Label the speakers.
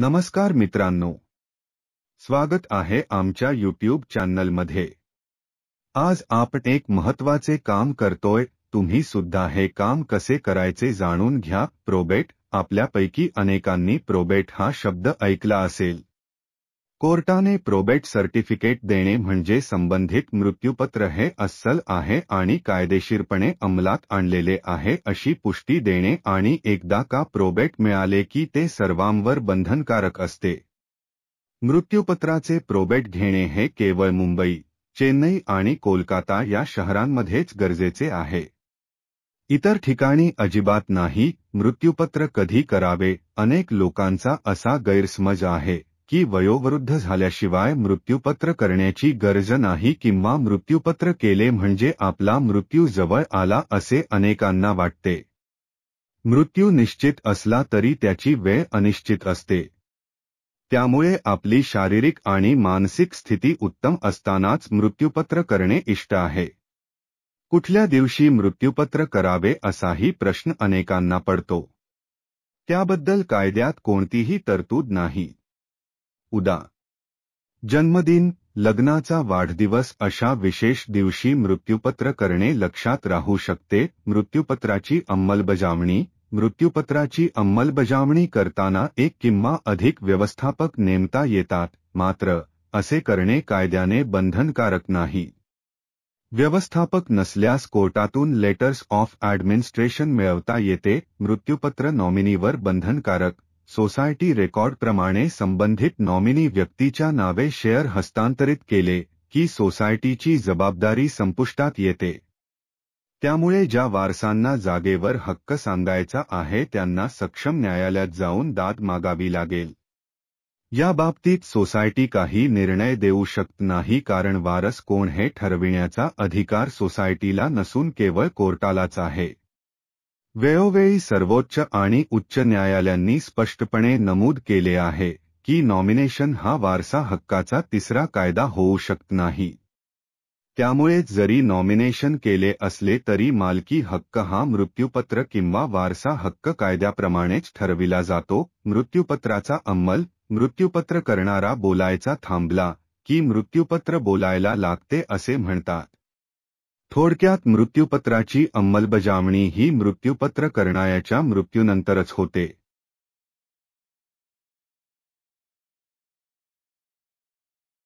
Speaker 1: नमस्कार मित्रांनो स्वागत आहे आमच्या यूट्यूब चॅनलमध्ये आज आपण एक महत्वाचे काम करतोय तुम्ही सुद्धा हे काम कसे करायचे जाणून घ्या प्रोबेट आपल्यापैकी अनेकांनी प्रोबेट हा शब्द ऐकला असेल कोर्टाने प्रोबेट सर्टिफिकेट देणे म्हणजे संबंधित मृत्यूपत्र हे अस्सल आहे आणि कायदेशीरपणे अंमलात आणलेले आहे अशी पुष्टी देणे आणि एकदा का प्रोबेट मिळाले की ते सर्वांवर बंधनकारक असते मृत्यूपत्राचे प्रोबेट घेणे हे केवळ मुंबई चेन्नई आणि कोलकाता या शहरांमध्येच गरजेचे आहे इतर ठिकाणी अजिबात नाही मृत्यूपत्र कधी करावे अनेक लोकांचा असा गैरसमज आहे की वयोवृद्ध झाल्याशिवाय मृत्यूपत्र करण्याची गरज नाही किंवा मृत्यूपत्र केले म्हणजे आपला मृत्यू जवळ आला असे अनेकांना वाटते मृत्यू निश्चित असला तरी त्याची वेळ अनिश्चित असते त्यामुळे आपली शारीरिक आणि मानसिक स्थिती उत्तम असतानाच मृत्यूपत्र करणे इष्ट आहे कुठल्या दिवशी मृत्यूपत्र करावे असाही प्रश्न अनेकांना पडतो त्याबद्दल कायद्यात कोणतीही तरतूद नाही उदा जन्मदिन लग्नाचा वाढदिवस अशा विशेष दिवशी मृत्यूपत्र करणे लक्षात राहू शकते मृत्यूपत्राची अंमलबजावणी मृत्यूपत्राची अंमलबजावणी करताना एक किंवा अधिक व्यवस्थापक नेमता येतात मात्र असे करणे कायद्याने बंधनकारक नाही व्यवस्थापक नसल्यास कोर्टातून लेटर्स ऑफ ऍडमिनिस्ट्रेशन मिळवता येते मृत्यूपत्र नॉमिनीवर बंधनकारक सोसायटी रेकॉर्डप्रमाणे संबंधित नॉमिनी व्यक्तीच्या नावे शेअर हस्तांतरित केले की सोसायटीची जबाबदारी संपुष्टात येते त्यामुळे ज्या वारसांना जागेवर हक्क सांगायचा आहे त्यांना सक्षम न्यायालयात जाऊन दाद मागावी लागेल या बाबतीत सोसायटी काही निर्णय देऊ शकत नाही कारण वारस कोण हे ठरविण्याचा अधिकार सोसायटीला नसून केवळ कोर्टालाच आहे वेळोवेळी सर्वोच्च आणि उच्च न्यायालयांनी स्पष्टपणे नमूद केले आहे की नॉमिनेशन हा वारसा हक्काचा तिसरा कायदा होऊ शकत नाही त्यामुळे जरी नॉमिनेशन केले असले तरी मालकी हक्क हा मृत्यूपत्र किंवा वारसा हक्क कायद्याप्रमाणेच ठरविला जातो मृत्यूपत्राचा अंमल मृत्यूपत्र करणारा बोलायचा थांबला की मृत्यूपत्र बोलायला लागते असे म्हणतात थोडक्यात मृत्यूपत्राची अंमलबजावणी ही मृत्यूपत्र करणाऱ्याच्या मृत्यूनंतरच होते